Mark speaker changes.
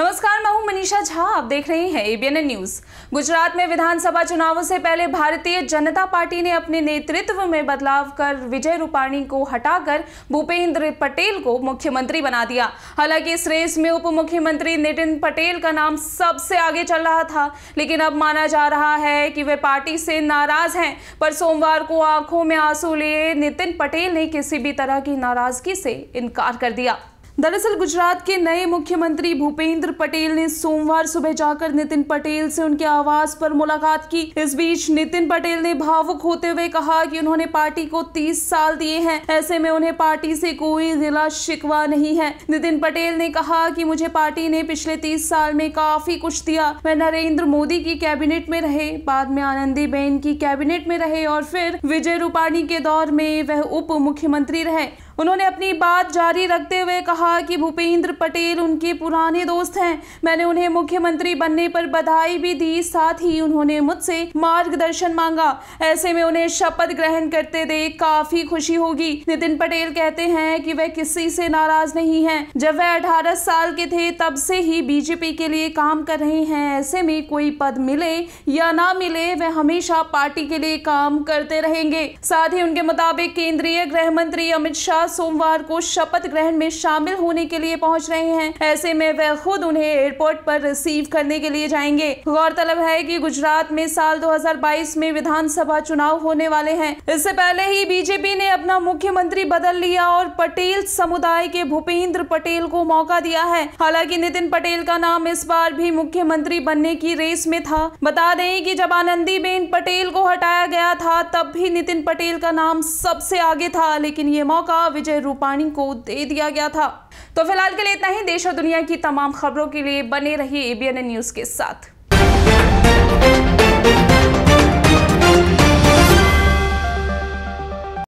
Speaker 1: नमस्कार मैं हूं मनीषा झा आप देख रहे हैं एबीएन न्यूज गुजरात में विधानसभा चुनावों से पहले भारतीय जनता पार्टी ने अपने नेतृत्व में बदलाव कर विजय रूपाणी को हटाकर भूपेंद्र पटेल को मुख्यमंत्री बना दिया हालांकि इस रेस में उप मुख्यमंत्री नितिन पटेल का नाम सबसे आगे चल रहा था लेकिन अब माना जा रहा है कि वे पार्टी से नाराज हैं पर सोमवार को आंखों में आंसू लिए नितिन पटेल ने किसी भी तरह की नाराजगी से इनकार कर दिया दरअसल गुजरात के नए मुख्यमंत्री भूपेंद्र पटेल ने सोमवार सुबह जाकर नितिन पटेल से उनके आवास पर मुलाकात की इस बीच नितिन पटेल ने भावुक होते हुए कहा कि उन्होंने पार्टी को 30 साल दिए हैं ऐसे में उन्हें पार्टी से कोई गिला शिकवा नहीं है नितिन पटेल ने कहा कि मुझे पार्टी ने पिछले 30 साल में काफी कुछ दिया वह नरेंद्र मोदी की कैबिनेट में रहे बाद में आनंदी बेन की कैबिनेट में रहे और फिर विजय रूपाणी के दौर में वह उप मुख्यमंत्री रहे उन्होंने अपनी बात जारी रखते हुए कहा कि भूपेंद्र पटेल उनके पुराने दोस्त हैं मैंने उन्हें मुख्यमंत्री बनने पर बधाई भी दी साथ ही उन्होंने मुझसे मार्गदर्शन मांगा ऐसे में उन्हें शपथ ग्रहण करते देख काफी खुशी होगी नितिन पटेल कहते हैं कि वह किसी से नाराज नहीं है जब वह अठारह साल के थे तब से ही बीजेपी के लिए काम कर रहे हैं ऐसे में कोई पद मिले या ना मिले वह हमेशा पार्टी के लिए काम करते रहेंगे साथ ही उनके मुताबिक केंद्रीय गृह मंत्री अमित शाह सोमवार को शपथ ग्रहण में शामिल होने के लिए पहुंच रहे हैं ऐसे में वह खुद उन्हें एयरपोर्ट पर रिसीव करने के लिए जाएंगे गौरतलब है कि गुजरात में साल 2022 में विधानसभा चुनाव होने वाले हैं इससे पहले ही बीजेपी ने अपना मुख्यमंत्री बदल लिया और पटेल समुदाय के भूपेंद्र पटेल को मौका दिया है हालांकि नितिन पटेल का नाम इस बार भी मुख्यमंत्री बनने की रेस में था बता दें कि जब आनंदी बेन पटेल को हटाया गया था तब भी नितिन पटेल का नाम सबसे आगे था लेकिन ये मौका विजय रूपाणी को दे दिया गया था तो फिलहाल के लिए इतना ही देश और दुनिया की तमाम खबरों के लिए बने रहिए एबीएन न्यूज के साथ